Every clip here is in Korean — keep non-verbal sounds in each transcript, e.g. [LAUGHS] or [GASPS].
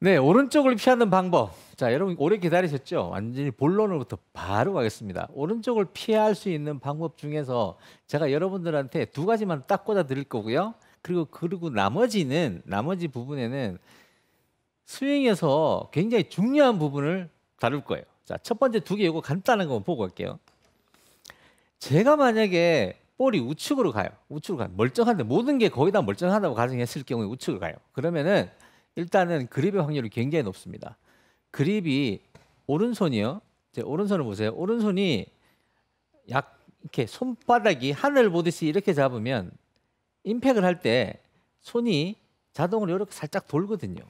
네, 오른쪽을 피하는 방법. 자, 여러분 오래 기다리셨죠? 완전히 본론으로부터 바로 가겠습니다. 오른쪽을 피할 수 있는 방법 중에서 제가 여러분들한테 두 가지만 딱 꽂아 드릴 거고요. 그리고 그리고 나머지는 나머지 부분에는 스윙에서 굉장히 중요한 부분을 다룰 거예요. 자, 첫 번째 두 개 이거 간단한 거 보고 갈게요. 제가 만약에 볼이 우측으로 가요. 우측으로 가요. 멀쩡한데 모든 게 거의 다 멀쩡하다고 가정했을 경우에 우측으로 가요. 그러면은 일단은 그립의 확률이 굉장히 높습니다. 그립이 오른손이요. 제 오른손을 보세요. 오른손이 약 이렇게 손바닥이 하늘 보듯이 이렇게 잡으면 임팩을 할 때 손이 자동으로 이렇게 살짝 돌거든요.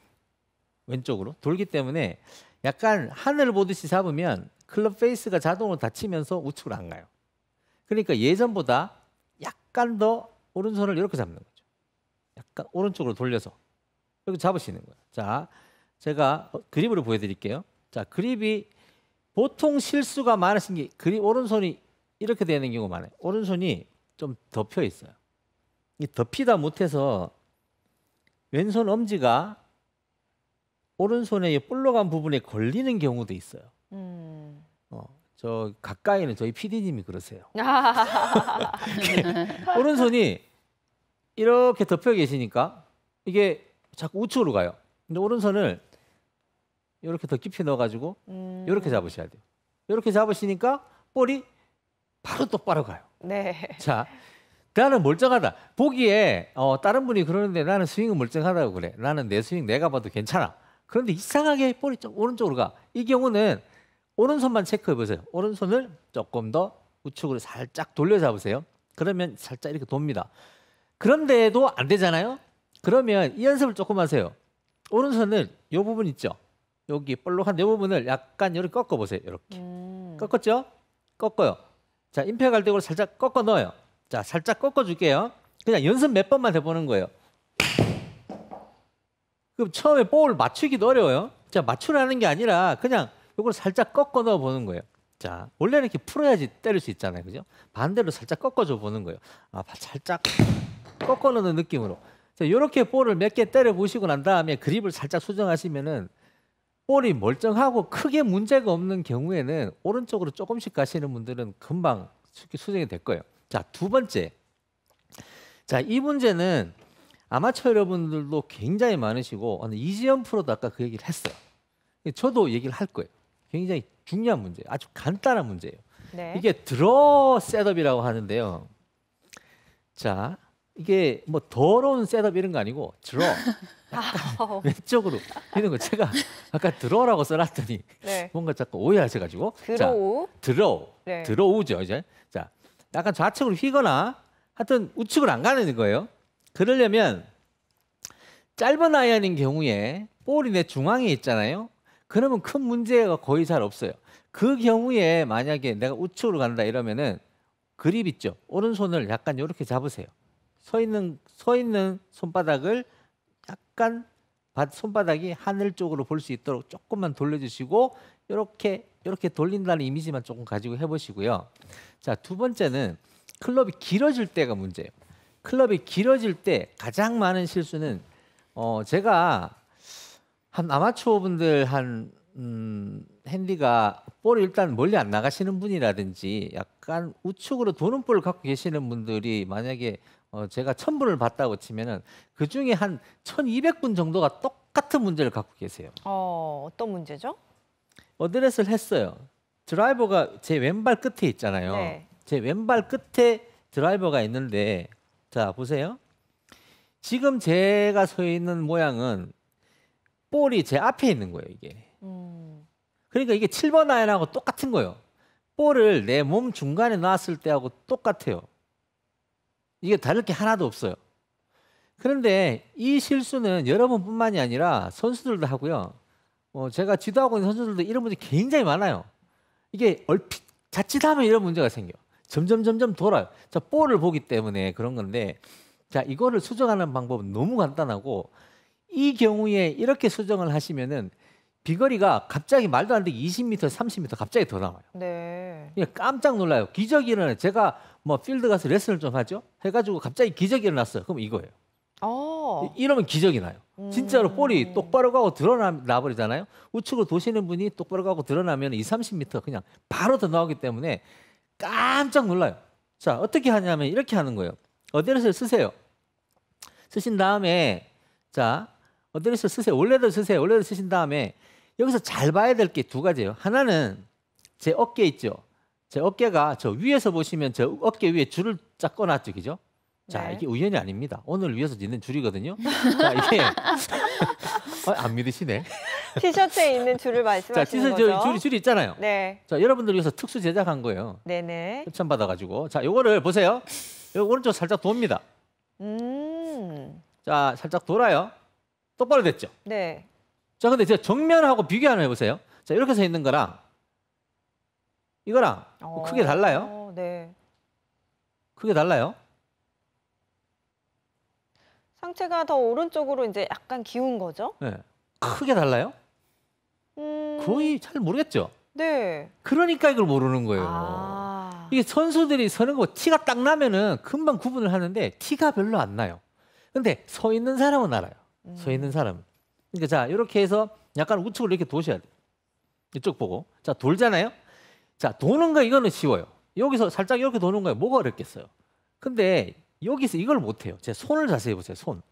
왼쪽으로 돌기 때문에 약간 하늘 보듯이 잡으면 클럽 페이스가 자동으로 닫히면서 우측으로 안 가요. 그러니까 예전보다 약간 더 오른손을 이렇게 잡는 거죠. 약간 오른쪽으로 돌려서 여기 잡으시는 거예요. 자, 제가 어, 그립으로 보여드릴게요. 자, 그립이 보통 실수가 많으신 게 그립 오른손이 이렇게 되는 경우가 많아요. 오른손이 좀 덮여 있어요. 이 덮이다 못해서 왼손 엄지가 오른손의 볼록한 부분에 걸리는 경우도 있어요. 음. 어, 저 가까이는 저희 PD님이 그러세요. [LAUGHS] 네. 오른손이 이렇게 덮여 계시니까 이게 자꾸 우측으로 가요. 근데 오른손을 이렇게 더 깊이 넣어가지고 음. 이렇게 잡으셔야 돼요. 이렇게 잡으시니까 볼이 바로 똑바로 가요. 네. 자, 나는 멀쩡하다. 보기에 어, 다른 분이 그러는데 나는 스윙은 멀쩡하다고 그래. 나는 내 스윙 내가 봐도 괜찮아. 그런데 이상하게 볼이 좀 오른쪽으로 가. 이 경우는 오른손만 체크해 보세요. 오른손을 조금 더 우측으로 살짝 돌려 잡으세요. 그러면 살짝 이렇게 돕니다. 그런데도 안 되잖아요. 그러면 이 연습을 조금 하세요. 오른손은이 부분 있죠. 여기 볼록한 이 부분을 약간 이렇게 꺾어 보세요. 이렇게 음. 꺾었죠? 꺾어요. 자 임팩 갈대고로 살짝 꺾어 넣어요. 자 살짝 꺾어 줄게요. 그냥 연습 몇 번만 해보는 거예요. 그럼 처음에 볼 맞추기도 어려워요. 자 맞추라는 게 아니라 그냥 이걸 살짝 꺾어 넣어 보는 거예요. 자 원래는 이렇게 풀어야지 때릴 수 있잖아요, 그죠? 반대로 살짝 꺾어줘 보는 거예요. 아 살짝 꺾어 넣는 느낌으로. 자, 이렇게 볼을 몇 개 때려 보시고 난 다음에 그립을 살짝 수정하시면은 볼이 멀쩡하고 크게 문제가 없는 경우에는 오른쪽으로 조금씩 가시는 분들은 금방 쉽게 수정이 될 거예요. 자, 두 번째. 자, 이 문제는 아마추어 여러분들도 굉장히 많으시고 이지연 프로도 아까 그 얘기를 했어요. 저도 얘기를 할 거예요. 굉장히 중요한 문제, 아주 간단한 문제예요. 네. 이게 드러 셋업이라고 하는데요. 자, 이게 뭐 더러운 셋업 이런 거 아니고 드러 [LAUGHS] 왼쪽으로 이런 거 제가 아까 드러라고 써놨더니 네. 뭔가 자꾸 오해하셔가지고 드로우 드로우 네. 드로우죠 이제 자 약간 좌측으로 휘거나 하여튼 우측으로 안 가는 거예요 그러려면 짧은 아이언인 경우에 볼이 내 중앙에 있잖아요 그러면 큰 문제가 거의 잘 없어요 그 경우에 만약에 내가 우측으로 간다 이러면은 그립 있죠 오른손을 약간 이렇게 잡으세요 서 있는 서 있는 손바닥을 약간 손바닥이 하늘 쪽으로 볼 수 있도록 조금만 돌려주시고 이렇게 이렇게 돌린다는 이미지만 조금 가지고 해보시고요. 자 두 번째는 클럽이 길어질 때가 문제예요. 클럽이 길어질 때 가장 많은 실수는 어 제가 한 아마추어 분들 한 음, 핸디가 볼을 일단 멀리 안 나가시는 분이라든지 약간 우측으로 도는 볼을 갖고 계시는 분들이 만약에 어, 제가 천분을 봤다고 치면은 그 중에 한 천이백 분 정도가 똑같은 문제를 갖고 계세요. 어, 어떤 문제죠? 어드레스를 했어요. 드라이버가 제 왼발 끝에 있잖아요. 네. 제 왼발 끝에 드라이버가 있는데 자 보세요. 지금 제가 서 있는 모양은 볼이 제 앞에 있는 거예요 이게. 음. 그러니까 이게 7번 아이언하고 똑같은 거예요. 볼을 내 몸 중간에 놨을 때하고 똑같아요. 이게 다를 게 하나도 없어요. 그런데 이 실수는 여러분뿐만이 아니라 선수들도 하고요. 어, 제가 지도하고 있는 선수들도 이런 문제 굉장히 많아요. 이게 얼핏 자칫하면 이런 문제가 생겨. 점점 점점 돌아요. 자, 볼을 보기 때문에 그런 건데 자, 이거를 수정하는 방법은 너무 간단하고 이 경우에 이렇게 수정을 하시면은 비거리가 갑자기 말도 안 되게 20m, 30m 갑자기 더 나와요. 네. 예, 깜짝 놀라요. 기적이 일어나요. 제가 뭐 필드 가서 레슨을 좀 하죠. 해가지고 갑자기 기적이 일어났어요. 그럼 이거예요. 오. 어. 이러면 기적이 나요. 음. 진짜로 볼이 음. 똑바로 가고 드러나 버리잖아요. 우측으로 도시는 분이 똑바로 가고 드러나면 2, 30m 그냥 바로 더 나오기 때문에 깜짝 놀라요. 자, 어떻게 하냐면 이렇게 하는 거예요. 어드레스를 쓰세요. 쓰신 다음에 자, 어드레스를 쓰세요. 원래대로 쓰세요. 원래대로 쓰신 다음에 여기서 잘 봐야 될 게 두 가지예요. 하나는 제 어깨 있죠. 제 어깨가 저 위에서 보시면 저 어깨 위에 줄을 쫙 꺼놨죠, 그죠? 자, 네. 이게 우연이 아닙니다. 오늘 위해서 짓는 줄이거든요. 자, 이게 [LAUGHS] 어, 안 믿으시네. 티셔츠에 있는 줄을 말씀하시는 자, 티셔츠 줄이 줄이 있잖아요. 네. 자, 여러분들 위해서 특수 제작한 거예요. 네네. 협찬 받아가지고 자, 요거를 보세요. 요 오른쪽 살짝 돕니다. 음. 자, 살짝 돌아요. 똑바로 됐죠? 네. 자, 근데 제가 정면하고 비교 하번 해보세요. 자, 이렇게 서 있는 거랑 이거랑 뭐 어, 크게 달라요? 어, 네. 크게 달라요? 상체가 더 오른쪽으로 이제 약간 기운 거죠? 네. 크게 달라요? 음... 거의 잘 모르겠죠? 네. 그러니까 이걸 모르는 거예요. 아... 이게 선수들이 서는 거 티가 딱 나면은 금방 구분을 하는데 티가 별로 안 나요. 근데 서 있는 사람은 알아요. 음... 서 있는 음. 사람은. 그러니까 자 이렇게 해서 약간 우측으로 이렇게 도셔야 돼요. 이쪽 보고 자 돌잖아요. 자 도는 거 이거는 쉬워요. 여기서 살짝 이렇게 도는 거예요. 뭐가 어렵겠어요? 근데 여기서 이걸 못 해요. 제 손을 자세히 보세요. 손.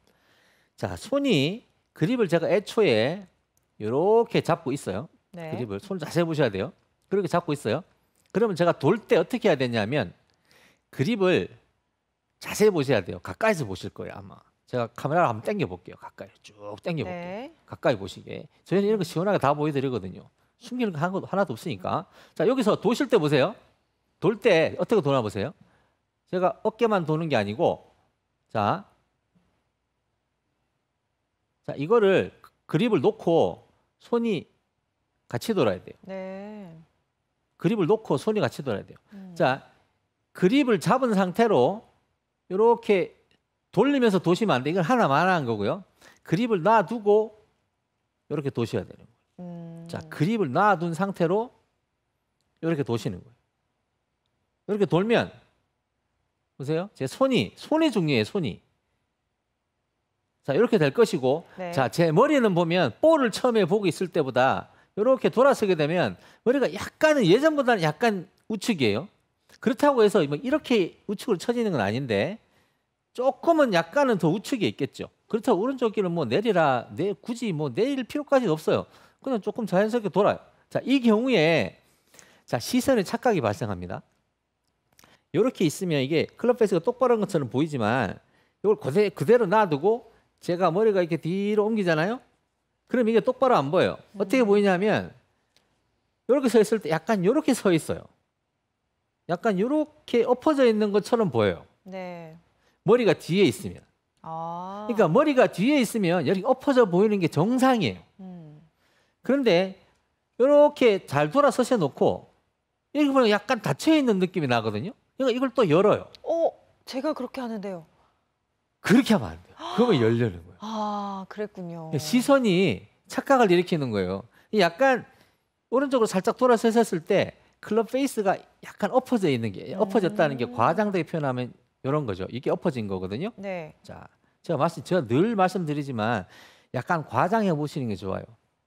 자 손이 그립을 제가 애초에 이렇게 잡고 있어요. 네. 그립을 손을 자세히 보셔야 돼요. 그렇게 잡고 있어요. 그러면 제가 돌 때 어떻게 해야 되냐면 그립을 자세히 보셔야 돼요. 가까이서 보실 거예요 아마. 제가 카메라를 한번 당겨 볼게요. 가까이 쭉 당겨 볼게요. 네. 가까이 보시게. 저희는 이런거 시원하게 다 보여드리거든요. 숨기는 거한 것도 하나도 없으니까. 자 여기서 도실 때 보세요. 돌 때 어떻게 도나 보세요. 제가 어깨만 도는 게 아니고 자, 자 이거를 그립을 놓고 손이 같이 돌아야 돼요. 네. 그립을 놓고 손이 같이 돌아야 돼요. 음. 자 그립을 잡은 상태로 이렇게 돌리면서 도시면 안 돼. 이걸 하나만 한 거고요. 그립을 놔두고 이렇게 도셔야 되는 거예요. 음... 자, 그립을 놔둔 상태로 이렇게 도시는 거예요. 이렇게 돌면 보세요. 제 손이 손이 중요해 손이. 자, 이렇게 될 것이고 네. 자, 제 머리는 보면 볼을 처음에 보고 있을 때보다 이렇게 돌아서게 되면 머리가 약간은 예전보다는 약간 우측이에요. 그렇다고 해서 뭐 이렇게 우측으로 처지는 건 아닌데 조금은 약간은 더 우측에 있겠죠. 그렇다고 오른쪽 길은 뭐 내리라 내 굳이 뭐 내릴 필요까지는 없어요. 그냥 조금 자연스럽게 돌아요. 자, 이 경우에 자, 시선의 착각이 발생합니다. 이렇게 있으면 이게 클럽 페이스가 똑바로한 것처럼 보이지만 이걸 그대, 그대로 놔두고 제가 머리가 이렇게 뒤로 옮기잖아요. 그럼 이게 똑바로 안 보여요. 음. 어떻게 보이냐면 이렇게 서 있을 때 약간 이렇게 서 있어요. 약간 이렇게 엎어져 있는 것처럼 보여요. 네. 머리가 뒤에 있으면. 아. 그러니까 머리가 뒤에 있으면 여기 엎어져 보이는 게 정상이에요. 음. 그런데 이렇게 잘 돌아서셔 놓고 이렇게 보면 약간 닫혀 있는 느낌이 나거든요. 그러니까 이걸 또 열어요. 어, 제가 그렇게 하는데요. 그렇게 하면 안 돼요. 그러면 [GASPS] 열려는 거예요. 아, 그랬군요. 그러니까 시선이 착각을 일으키는 거예요. 약간 오른쪽으로 살짝 돌아서셨을 때 클럽 페이스가 약간 엎어져 있는 게 엎어졌다는 게 음. 과장되게 표현하면 이런 거죠. 이게 엎어진 거거든요. 네. 자, 제가 말씀 제가 늘 말씀드리지만 약간 과장해 보시는 게 좋아요.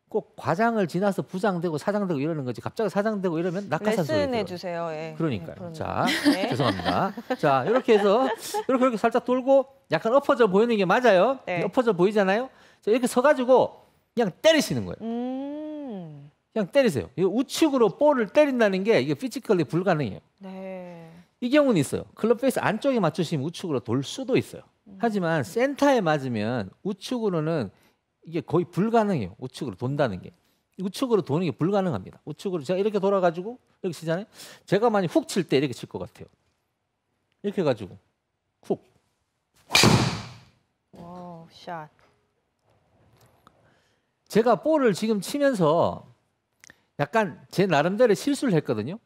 꼭 과장을 지나서 부장되고 사장되고 이러는 거지 갑자기 사장되고 이러면 낙하산 소리 레슨해 주세요. 예. 그러니까요. 예, 자 [LAUGHS] 네. 죄송합니다. 자 이렇게 해서 이렇게 이렇게 살짝 돌고 약간 엎어져 보이는 게 맞아요. 네. 엎어져 보이잖아요. 자, 이렇게 서가지고 그냥 때리시는 거예요. 음... 그냥 때리세요. 우측으로 볼을 때린다는 게 이게 피지컬리 불가능해요. 네. 이 경우는 있어요. 클럽 페이스 안쪽에 맞추시면 우측으로 돌 수도 있어요. 하지만 센터에 맞으면 우측으로는 이게 거의 불가능해요. 우측으로 돈다는 게. 우측으로 도는 게 불가능합니다. 우측으로 제가 이렇게 돌아가지고 이렇게 치잖아요. 제가 많이 훅 칠 때 이렇게 칠 것 같아요. 이렇게 해 가지고 훅. 오, 샷. 제가 볼을 지금 치면서 약간 제 나름대로 실수를 했거든요.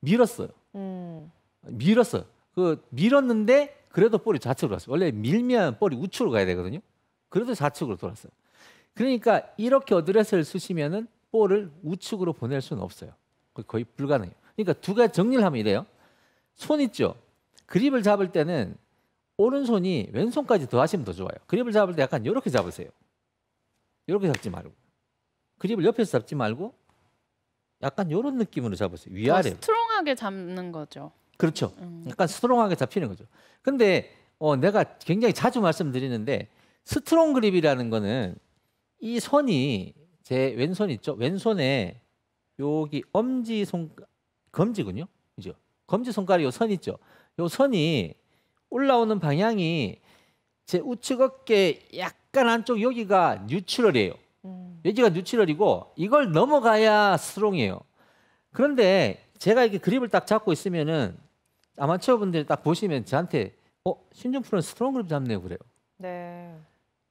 밀었어요. 음. 밀었어. 그 밀었는데 그래도 볼이 좌측으로 갔어 원래 밀면 볼이 우측으로 가야 되거든요. 그래도 좌측으로 돌았어 그러니까 이렇게 어드레스를 쓰시면은 볼을 우측으로 보낼 수는 없어요. 거의 불가능해요. 그러니까 두 가지 정리를 하면 이래요. 손 있죠. 그립을 잡을 때는 오른손이 왼손까지 더 하시면 더 좋아요. 그립을 잡을 때 약간 이렇게 잡으세요. 이렇게 잡지 말고 그립을 옆에서 잡지 말고 약간 이런 느낌으로 잡으세요. 위아래. 스트롱하게 잡는 거죠. 그렇죠. 음. 약간 스트롱하게 잡히는 거죠. 근데 어, 내가 굉장히 자주 말씀드리는데 스트롱 그립이라는 거는 이 선이 제 왼손 있죠. 왼손에 여기 엄지 손 검지군요. 그죠? 검지 손가락 요선 있죠. 요 선이 올라오는 방향이 제 우측 어깨 약간 안쪽 여기가 뉴트럴이에요. 음. 여기가 뉴트럴이고 이걸 넘어가야 스트롱이에요. 그런데 제가 이렇게 그립을 딱 잡고 있으면은 아마추어 분들딱 보시면 저한테 어 신종 프로는 스트롱 그룹 잡네요 그래요. 네.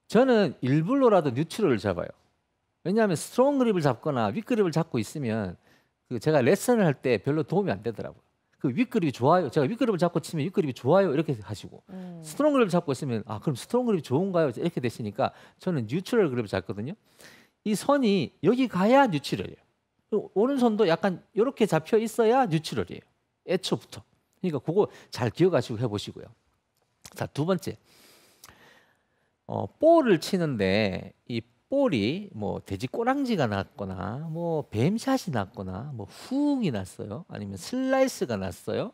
저는 일부러라도 뉴트럴을 잡아요. 왜냐하면 스트롱 그립을 잡거나 윗 그립을 잡고 있으면 그 제가 레슨을 할 때 별로 도움이 안 되더라고요. 그윗 그립이 좋아요. 제가 윗 그립을 잡고 치면 윗 그립이 좋아요. 이렇게 하시고 음. 스트롱 그립을 잡고 있으면 아 그럼 스트롱 그립이 좋은가요? 이렇게 되시니까 저는 뉴트럴 그립을 잡거든요. 이 선이 여기 가야 뉴트럴이에요. 오른손도 약간 이렇게 잡혀 있어야 뉴트럴이에요. 애초부터. 그러니까 그거 잘 기억하시고 해보시고요. 자, 두 번째. 어, 볼을 치는데 이 볼이 뭐 돼지 꼬랑지가 났거나 뭐 뱀샷이 났거나 뭐후이 났어요. 아니면 슬라이스가 났어요.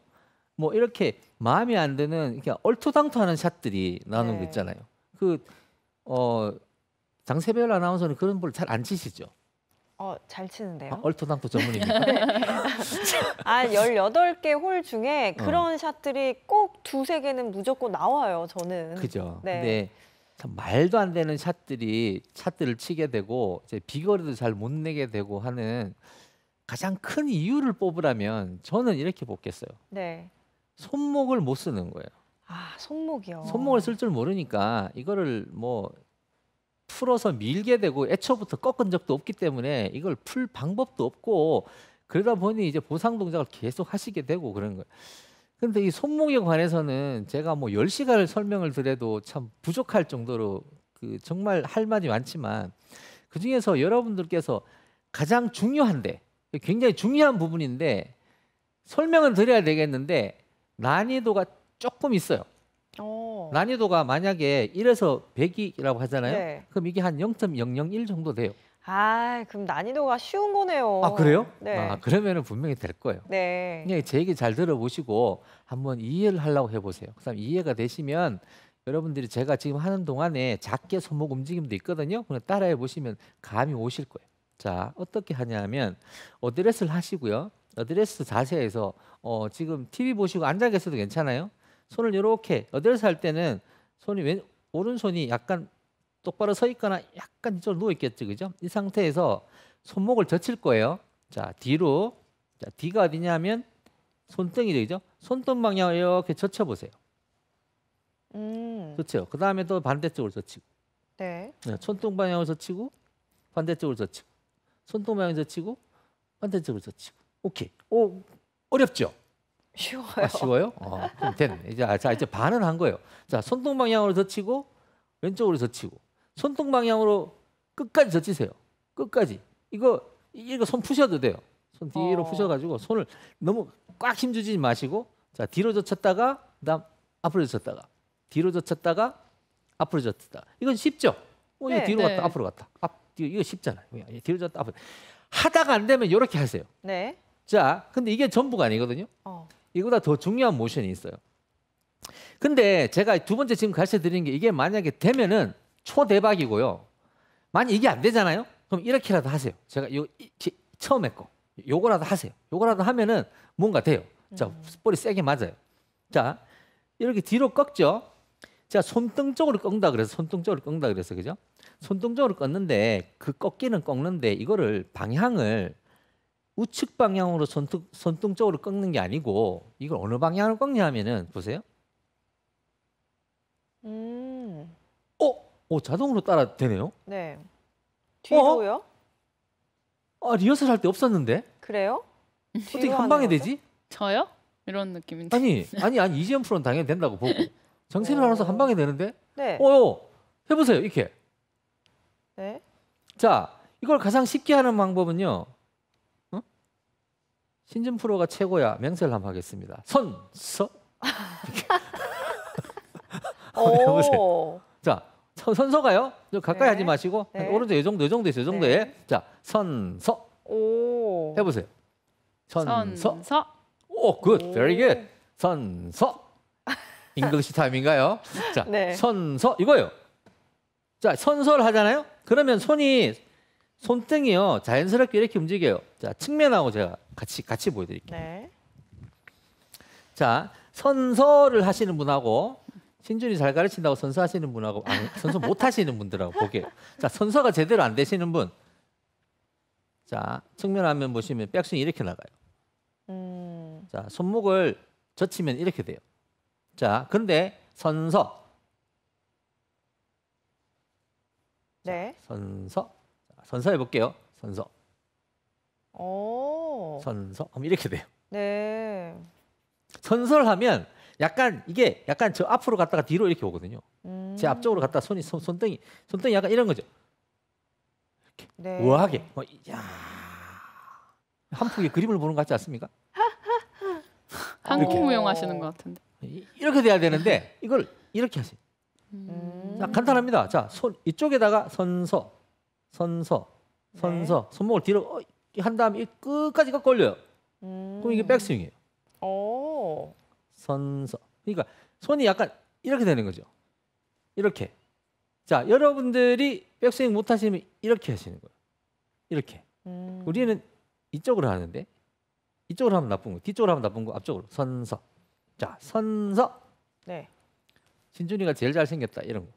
뭐 이렇게 마음에 안 드는 이렇게 얼토당토하는 샷들이 나오는 네. 거 있잖아요. 그어 장세별 아나운서는 그런 볼 잘 안 치시죠? 어, 잘 치는데요. 아, 얼토당토 전문입니까? [LAUGHS] 네. 아, 18개 홀 중에 어. 그런 어. 샷들이 꼭 두세 개는 무조건 나와요, 저는. 그죠. 네. 근데 참 말도 안 되는 샷들이 샷들을 치게 되고 이제 비거리도 잘 못 내게 되고 하는 가장 큰 이유를 뽑으라면 저는 이렇게 뽑겠어요. 네. 손목을 못 쓰는 거예요. 아, 손목이요. 손목을 쓸 줄 모르니까 이거를 뭐 풀어서 밀게 되고 애초부터 꺾은 적도 없기 때문에 이걸 풀 방법도 없고 그러다 보니 이제 보상 동작을 계속 하시게 되고 그런 거예요. 근데 이 손목에 관해서는 제가 뭐 10시간을 설명을 드려도 참 부족할 정도로 그 정말 할 말이 많지만 그중에서 여러분들께서 가장 중요한데 굉장히 중요한 부분인데 설명을 드려야 되겠는데 난이도가 조금 있어요. 난이도가 만약에 1에서 100이라고 하잖아요. 네. 그럼 이게 한 0.001 정도 돼요. 아, 그럼 난이도가 쉬운 거네요. 아, 그래요? 네. 아, 그러면은 분명히 될 거예요. 네. 그냥 네, 제 얘기 잘 들어보시고 한번 이해를 하려고 해보세요. 그다음 이해가 되시면 여러분들이 제가 지금 하는 동안에 작게 손목 움직임도 있거든요. 그냥 따라해 보시면 감이 오실 거예요. 자, 어떻게 하냐면 어드레스를 하시고요. 어드레스 자세에서 어, 지금 TV 보시고 앉아 계셔도 괜찮아요. 손을 이렇게 어드살 때는 손이 왼 오른손이 약간 똑바로 서 있거나 약간 이쪽으로 누워 있겠죠, 그죠? 이 상태에서 손목을 젖힐 거예요. 자 뒤로 자 뒤가 어디냐면 손등이 되죠. 손등 방향을 이렇게 젖혀 보세요. 음. 그죠그 다음에 또 반대쪽으로 젖히고. 네. 네. 손등 방향으로 젖히고 반대쪽으로 젖히고 손등 방향으로 젖히고 반대쪽으로 젖히고. 오케이. 오 어렵죠. 쉬워요. 아, 쉬워요? 어, 그럼 됐네. 이제 아, 자 이제 반은 한 거예요. 자 손등 방향으로 젖히고 왼쪽으로 젖히고 손등 방향으로 끝까지 젖히세요. 끝까지. 이거 이거 손 푸셔도 돼요. 손 뒤로 어. 푸셔가지고 손을 너무 꽉 힘주지 마시고 자 뒤로 젖혔다가 그다음 앞으로 젖혔다가 뒤로 젖혔다가 앞으로 젖혔다. 이건 쉽죠? 어, 네, 뒤로 네. 갔다 앞으로 갔다. 앞 뒤, 이거 쉽잖아요. 뒤로 젖다 앞으로 하다가 안 되면 이렇게 하세요. 네. 자 근데 이게 전부가 아니거든요. 어. 이거보다 더 중요한 모션이 있어요. 근데 제가 두 번째 지금 가르쳐 드리는 게 이게 만약에 되면은 초대박이고요. 만약 이게 안 되잖아요? 그럼 이렇게라도 하세요. 제가 요 이, 처음 했고 요거라도 하세요. 요거라도 하면은 뭔가 돼요. 자, 음. 볼이 세게 맞아요. 자, 이렇게 뒤로 꺾죠. 자, 손등 쪽으로 꺾는다 그래서 손등 쪽으로 꺾는다 그래서 그죠? 손등 쪽으로 꺾는데 그 꺾기는 꺾는데 이거를 방향을 우측 방향으로 선택, 선동적으로 꺾는 게 아니고 이걸 어느 방향으로 꺾냐 하면은 보세요. 음. 어, 어 자동으로 따라 되네요. 네. 어? 뒤로요? 어? 아 리허설 할 때 없었는데. 그래요? 어떻게 한 방에 되지? 저요? 이런 느낌인데. 아니 [LAUGHS] 아니 아니 이지현 프로는 당연히 된다고 보고 정세를 알아서 한 방에 되는데. 네. 어요 어, 해보세요 이렇게. 네. 자 이걸 가장 쉽게 하는 방법은요. 신진 프로가 최고야. 맹세를 한번 하겠습니다. 선서. [LAUGHS] 자, 선, 서가요좀 가까이 네. 하지 마시고 네. 오른쪽 이 정도, 이 정도 이 정도에 네. 자, 선서. 오. 해보세요. 선서. 선서. 오, good, 오. very good. 선서. 잉글리시 타임인가요? 자, 네. 선서 이거요. 자, 선서를 하잖아요. 그러면 손이 손등이요 자연스럽게 이렇게 움직여요. 자 측면하고 제가 같이 같이 보여드릴게요. 네. 자 선서를 하시는 분하고 신준이 잘 가르친다고 선서 하시는 분하고 아니, 선서 못 하시는 분들하고 보게요. 자 선서가 제대로 안 되시는 분. 자 측면 화면 보시면 백스윙 이렇게 나가요. 음... 자 손목을 젖히면 이렇게 돼요. 자그데 선서. 네. 자, 선서. 선서 해볼게요. 선서. 오. 선서. 그럼 이렇게 돼요. 네. 선서를 하면 약간 이게 약간 저 앞으로 갔다가 뒤로 이렇게 오거든요. 음. 제 앞쪽으로 갔다 손이 손, 손등이 손등이 약간 이런 거죠. 이렇게 네. 우아하게. 뭐, 야. 한 폭의 그림을 보는 것 같지 않습니까? [LAUGHS] 한국 무용 하시는 것 같은데. 이렇게 돼야 되는데 이걸 이렇게 하세요. 음. 자, 간단합니다. 자, 손 이쪽에다가 선서 선서, 선서, 네. 손목을 뒤로 어, 한 다음에 끝까지 가 걸려요. 음. 그럼 이게 백스윙이에요. 오. 선서. 그러니까 손이 약간 이렇게 되는 거죠. 이렇게. 자, 여러분들이 백스윙 못 하시면 이렇게 하시는 거예요. 이렇게. 음. 우리는 이쪽으로 하는데 이쪽으로 하면 나쁜 거, 뒤쪽으로 하면 나쁜 거, 앞쪽으로 선서. 자, 선서. 네. 진준이가 제일 잘 생겼다 이런 거.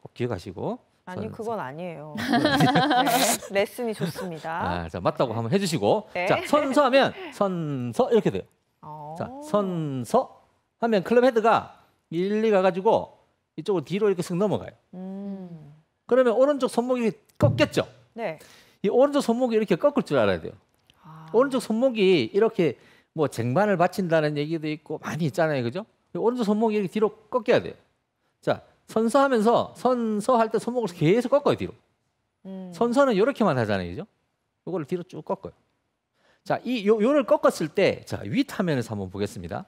꼭 기억하시고. 아니 그건 아니에요. [LAUGHS] 네, [LAUGHS] 레슨이 아, 좋습니다. 아, 자, 맞다고 네. 한번 해주시고 네. 자 선서하면 선서 이렇게 돼요. 어. 자 선서 하면 클럽 헤드가 일리 가가지고 이쪽으로 뒤로 이렇게 쓱 넘어가요. 음... 그러면 오른쪽 손목이 꺾였죠. 네. 이 오른쪽 손목이 이렇게 꺾을 줄 알아야 돼요. 아... 오른쪽 손목이 이렇게 뭐 쟁반을 받친다는 얘기도 있고 많이 있잖아요, 그죠? 오른쪽 손목이 이렇게 뒤로 꺾여야 돼요. 자 선서하면서 선서할 때 손목을 계속 꺾어요 뒤로. 음. 선서는 이렇게만 하잖아요, 그죠? 요거를 뒤로 쭉 꺾어요. 자, 이 요, 를 꺾었을 때, 자, 윗 화면에서 한번 보겠습니다.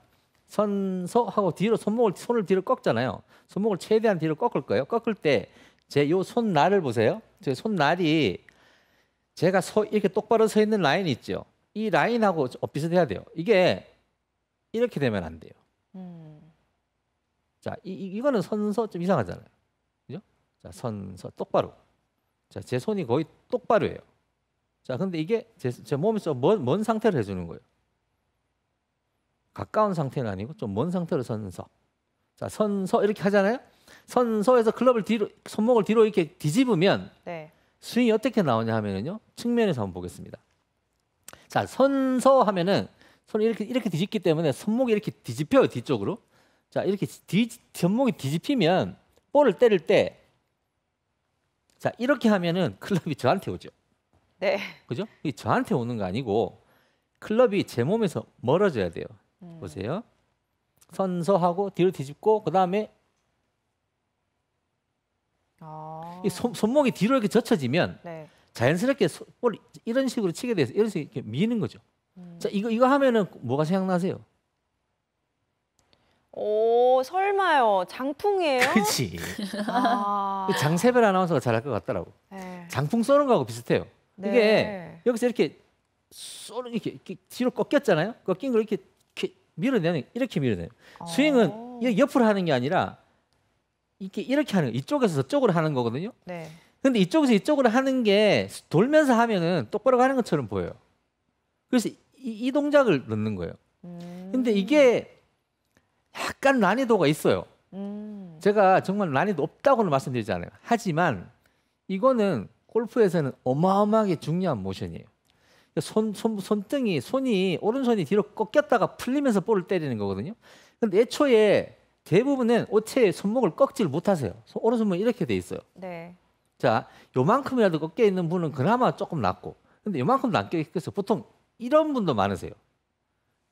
선서하고 뒤로 손목을 손을 뒤로 꺾잖아요. 손목을 최대한 뒤로 꺾을 거예요. 꺾을 때 제 요 손날을 보세요. 제 손날이 제가 서 이렇게 똑바로 서 있는 라인 있죠. 이 라인하고 비슷해야 돼요. 이게 이렇게 되면 안 돼요. 음. 자, 이, 이거는 선서 좀 이상하잖아요. 그죠? 자, 선서 똑바로. 자, 제 손이 거의 똑바로예요. 자, 근데 이게 제, 제 몸에서 뭔, 먼 상태를 해주는 거예요. 가까운 상태는 아니고 좀 먼 상태로 선서. 자, 선서 이렇게 하잖아요. 선서에서 클럽을 뒤로 손목을 뒤로 이렇게 뒤집으면 네. 스윙이 어떻게 나오냐 하면요 측면에서 한번 보겠습니다. 자, 선서 하면은 손을 이렇게 이렇게 뒤집기 때문에 손목이 이렇게 뒤집혀요 뒤쪽으로. 자 이렇게 뒤, 전목이 뒤집히면 볼을 때릴 때 자 이렇게 하면은 클럽이 저한테 오죠. 네. 그죠? 이 저한테 오는 거 아니고 클럽이 제 몸에서 멀어져야 돼요. 음. 보세요. 선서하고 뒤로 뒤집고 그 다음에 아. 이 손, 목이 뒤로 이렇게 젖혀지면 네. 자연스럽게 볼 이런 식으로 치게 돼서 이런 식으로 이렇게 미는 거죠. 음. 자 이거 이거 하면은 뭐가 생각나세요? 오, 설마요. 장풍이에요? 그치. 아. 그 장세별 아나운서가 잘 할 것 같더라고. 네. 장풍 쏘는 거하고 비슷해요. 네. 이게 여기서 이렇게 쏘는 이렇게, 이렇게 뒤로 꺾였잖아요. 꺾인 걸 이렇게, 이렇게 밀어내는 이렇게 밀어내는 아. 스윙은 옆으로 하는 게 아니라 이렇게 이렇게 하는 이쪽에서 저쪽으로 하는 거거든요. 네. 근데 이쪽에서 이쪽으로 하는 게 돌면서 하면은 똑바로 가는 것처럼 보여요. 그래서 이, 이 동작을 넣는 거예요. 음. 근데 이게 약간 난이도가 있어요. 음. 제가 정말 난이도 없다고는 말씀드리잖아요. 하지만 이거는 골프에서는 어마어마하게 중요한 모션이에요. 손, 손, 손등이, 손이, 오른손이 뒤로 꺾였다가 풀리면서 볼을 때리는 거거든요. 근데 애초에 대부분은 오체에 손목을 꺾질 못하세요. 오른손이 이렇게 돼 있어요. 네. 자, 요만큼이라도 꺾여 있는 분은 그나마 조금 낫고, 근데 요만큼도 안 꺾여서 보통 이런 분도 많으세요.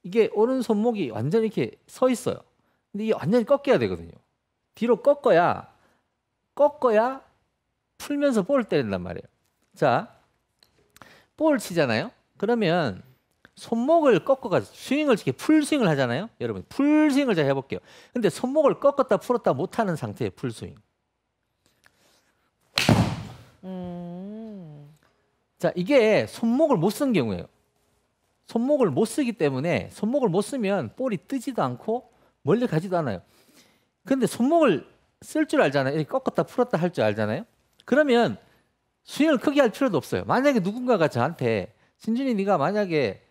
이게 오른손목이 완전 이렇게 서 있어요. 근데 이게 완전히 꺾여야 되거든요. 뒤로 꺾어야 꺾어야 풀면서 볼 때린단 말이에요. 자, 볼 치잖아요. 그러면 손목을 꺾어가지고 스윙을 이렇게 풀 스윙을 하잖아요. 여러분 풀 스윙을 잘 해볼게요. 근데 손목을 꺾었다 풀었다 못하는 상태의 풀 스윙. 음. 자 이게 손목을 못 쓴 경우예요. 손목을 못 쓰기 때문에 손목을 못 쓰면 볼이 뜨지도 않고 멀리 가지도 않아요. 근데 손목을 쓸 줄 알잖아요. 꺾었다 풀었다 할 줄 알잖아요. 그러면 스윙을 크게 할 필요도 없어요. 만약에 누군가가 저한테 신준이 네가 만약에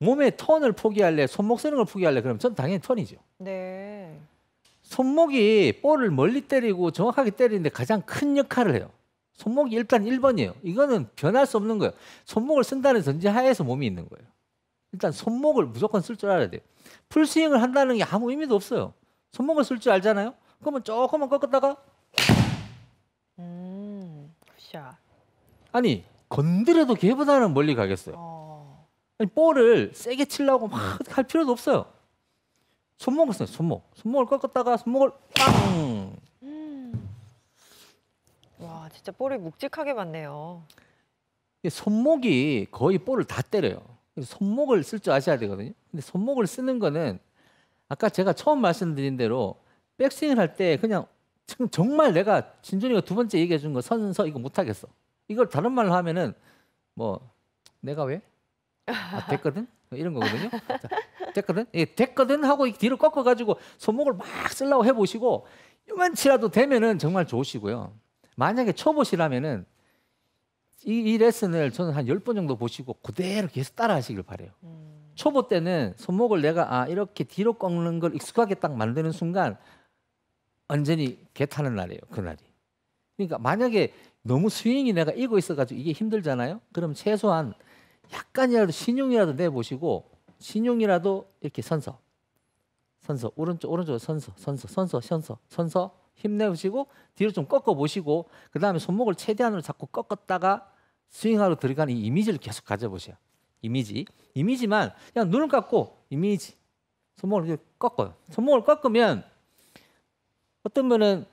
몸의 턴을 포기할래, 손목 쓰는 걸 포기할래, 그러면 전 당연히 턴이죠. 네. 손목이 볼을 멀리 때리고 정확하게 때리는데 가장 큰 역할을 해요. 손목이 일단 1번이에요. 이거는 변할 수 없는 거예요. 손목을 쓴다는 전제 하에서 몸이 있는 거예요. 일단 손목을 무조건 쓸 줄 알아야 돼요. 풀스윙을 한다는 게 아무 의미도 없어요. 손목을 쓸 줄 알잖아요. 그러면 조금만 꺾었다가 음, 샷 아니 건드려도 걔보다는 멀리 가겠어요. 어. 아니, 볼을 세게 치려고 막 할 필요도 없어요. 손목을 써요. 손목. 손목을 꺾었다가 손목을 빵. 음. 와 진짜 볼을 묵직하게 봤네요 손목이 거의 볼을 다 때려요. 손목을 쓸 줄 아셔야 되거든요. 근데 손목을 쓰는 거는 아까 제가 처음 말씀드린 대로 백스윙을 할 때 그냥 지금 정말 내가 진준이가 두 번째 얘기해 준 거 선서 이거 못 하겠어. 이걸 다른 말로 하면은 뭐 내가 왜 아, 됐거든 뭐 이런 거거든요. 자, 됐거든 예, 됐거든 하고 뒤로 꺾어 가지고 손목을 막 쓰려고 해보시고 이만치라도 되면은 정말 좋으시고요. 만약에 초보시라면은 이, 이 레슨을 저는 한1 0번 정도 보시고 그대로 계속 따라 하시길 바래요. 음. 초보 때는 손목을 내가 아 이렇게 뒤로 꺾는 걸 익숙하게 딱 만드는 순간 완전히 개 타는 날이에요. 그날이. 그러니까 만약에 너무 스윙이 내가 이고 있어가지고 이게 힘들잖아요. 그럼 최소한 약간이라도 신용이라도 내보시고 신용이라도 이렇게 선서 선서 오른쪽 오른쪽 선서 선서 선서 선서 선서 힘내시고 뒤로 좀 꺾어 보시고 그 다음에 손목을 최대한으로 자꾸 꺾었다가 스윙하러 들어가는 이 이미지를 계속 가져보세요. 이미지. 이미지만 그냥 눈을 감고 이미지. 손목을 이렇게 꺾어요. 손목을 꺾으면 어떤 분은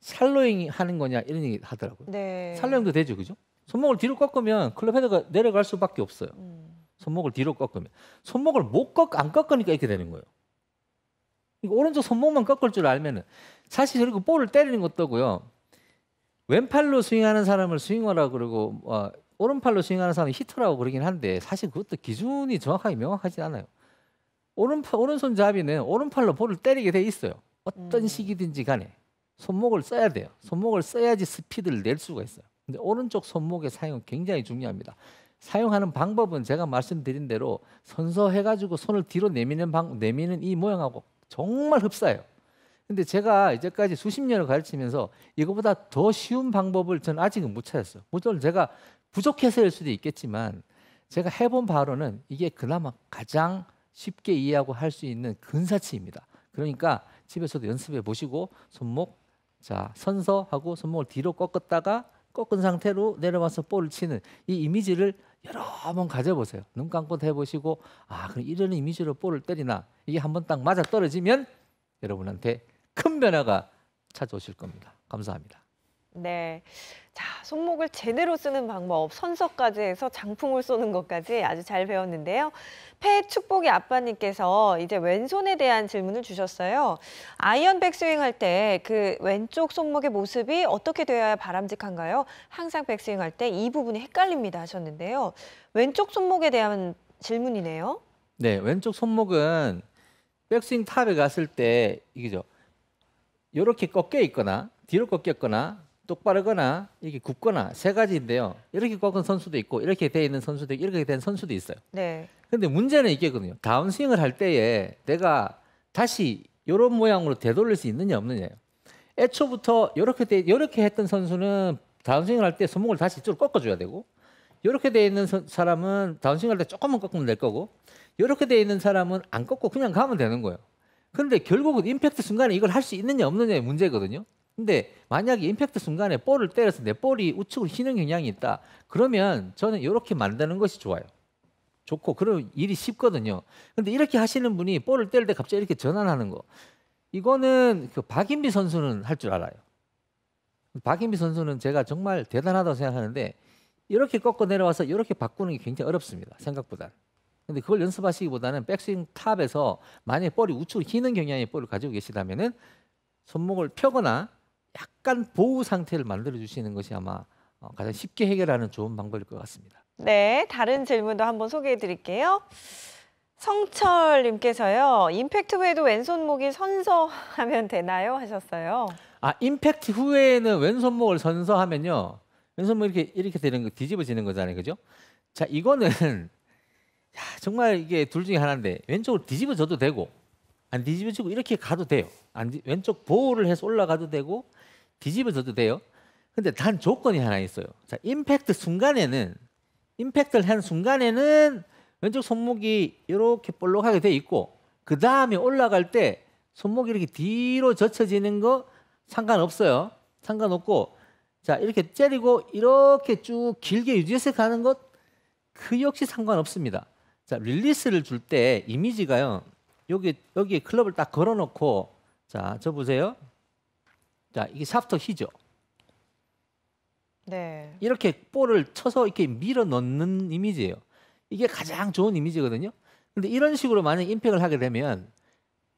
살로잉 하는 거냐 이런 얘기 하더라고요. 네. 살로잉도 되죠, 그죠? 손목을 뒤로 꺾으면 클럽 헤드가 내려갈 수밖에 없어요. 음. 손목을 뒤로 꺾으면 손목을 못 꺾 안 꺾으니까 이렇게 되는 거예요. 그러니까 오른쪽 손목만 꺾을 줄 알면은 사실 그리고 볼을 때리는 것도고요. 왼팔로 스윙하는 사람을 스윙어라 그러고 어, 오른팔로 스윙하는 사람이 히터라고 그러긴 한데 사실 그것도 기준이 정확하게 명확하지 않아요. 오른팔 오른손 잡이는 오른팔로 볼을 때리게 돼 있어요. 어떤 음. 시기든지 간에 손목을 써야 돼요. 손목을 써야지 스피드를 낼 수가 있어요. 근데 오른쪽 손목의 사용은 굉장히 중요합니다. 사용하는 방법은 제가 말씀드린 대로 선서해 가지고 손을 뒤로 내미는 방 내미는 이 모양하고 정말 흡사해요. 근데 제가 이제까지 수십 년을 가르치면서 이거보다 더 쉬운 방법을 저는 아직은 못 찾았어요. 물론 제가 부족해서일 수도 있겠지만 제가 해본 바로는 이게 그나마 가장 쉽게 이해하고 할 수 있는 근사치입니다. 그러니까 집에서도 연습해 보시고 손목 자 선서하고 손목을 뒤로 꺾었다가 꺾은 상태로 내려와서 볼을 치는 이 이미지를 여러 번 가져보세요. 눈 감고 해보시고 아 그럼 이런 이미지로 볼을 때리나 이게 한 번 딱 맞아 떨어지면 여러분한테 큰 변화가 찾아오실 겁니다. 감사합니다. 네. 자, 손목을 제대로 쓰는 방법, 선서까지 해서 장풍을 쏘는 것까지 아주 잘 배웠는데요. 폐축복이 아빠님께서 이제 왼손에 대한 질문을 주셨어요. 아이언 백스윙 할 때 그 왼쪽 손목의 모습이 어떻게 되어야 바람직한가요? 항상 백스윙 할 때 이 부분이 헷갈립니다 하셨는데요. 왼쪽 손목에 대한 질문이네요. 네, 왼쪽 손목은 백스윙 탑에 갔을 때 이게죠. 이렇게 꺾여 있거나 뒤로 꺾였거나 똑바르거나 이게 굽거나 세 가지인데요. 이렇게 꺾은 선수도 있고 이렇게 돼 있는 선수도 있고 이렇게 된 선수도 있어요. 네. 근데 문제는 이게거든요. 다운스윙을 할 때에 내가 다시 요런 모양으로 되돌릴 수 있느냐 없느냐예요. 애초부터 요렇게돼요렇게 했던 선수는 다운스윙을 할 때 손목을 다시 이쪽으로 꺾어줘야 되고 요렇게돼 있는 사람은 다운스윙할 때 조금만 꺾으면 될 거고 요렇게돼 있는 사람은 안 꺾고 그냥 가면 되는 거예요. 근데 결국은 임팩트 순간에 이걸 할 수 있느냐 없느냐의 문제거든요. 근데 만약에 임팩트 순간에 볼을 때려서 내 볼이 우측으로 휘는 경향이 있다. 그러면 저는 이렇게 만드는 것이 좋아요. 좋고 그런 일이 쉽거든요. 근데 이렇게 하시는 분이 볼을 때릴 때 갑자기 이렇게 전환하는 거. 이거는 그 박인비 선수는 할 줄 알아요. 박인비 선수는 제가 정말 대단하다고 생각하는데 이렇게 꺾어 내려와서 이렇게 바꾸는 게 굉장히 어렵습니다. 생각보다. 근데 그걸 연습하시기보다는 백스윙 탑에서 만약에 볼이 우측으로 휘는 경향의 볼을 가지고 계시다면은 손목을 펴거나 약간 보호 상태를 만들어 주시는 것이 아마 어, 가장 쉽게 해결하는 좋은 방법일 것 같습니다. 네, 다른 질문도 한번 소개해 드릴게요. 성철님께서요, 임팩트 후에도 왼손목이 선서하면 되나요? 하셨어요. 아, 임팩트 후에는 왼손목을 선서하면요, 왼손목 이렇게 이렇게 되는 거 뒤집어지는 거잖아요, 그죠? 자, 이거는 [LAUGHS] 야, 정말 이게 둘 중에 하나인데 왼쪽으로 뒤집어져도 되고 안 뒤집어지고 이렇게 가도 돼요. 안 왼쪽 보호를 해서 올라가도 되고 뒤집어져도 돼요. 근데 단 조건이 하나 있어요. 자, 임팩트 순간에는 임팩트를 한 순간에는 왼쪽 손목이 이렇게 볼록하게 돼 있고 그 다음에 올라갈 때 손목이 이렇게 뒤로 젖혀지는 거 상관없어요. 상관없고 자 이렇게 째리고 이렇게 쭉 길게 유지해서 가는 것 그 역시 상관없습니다. 자 릴리스를 줄 때 이미지가요 여기 여기 클럽을 딱 걸어놓고 자저 보세요. 자, 이게 사프터 히죠. 네. 이렇게 볼을 쳐서 이렇게 밀어 넣는 이미지예요. 이게 가장 좋은 이미지거든요. 근데 이런 식으로 만약 임팩을 하게 되면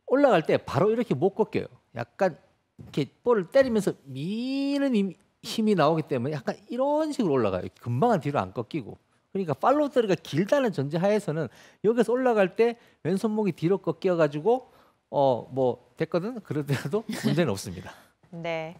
올라갈 때 바로 이렇게 못 꺾여요. 약간 이렇게 볼을 때리면서 미는 힘이 나오기 때문에 약간 이런 식으로 올라가요. 금방은 뒤로 안 꺾이고. 그러니까 팔로우 떨이가 길다는 전제하에서는 여기서 올라갈 때 왼손목이 뒤로 꺾여 가지고 어뭐 됐거든 그러더라도 문제는 없습니다. [LAUGHS] 네.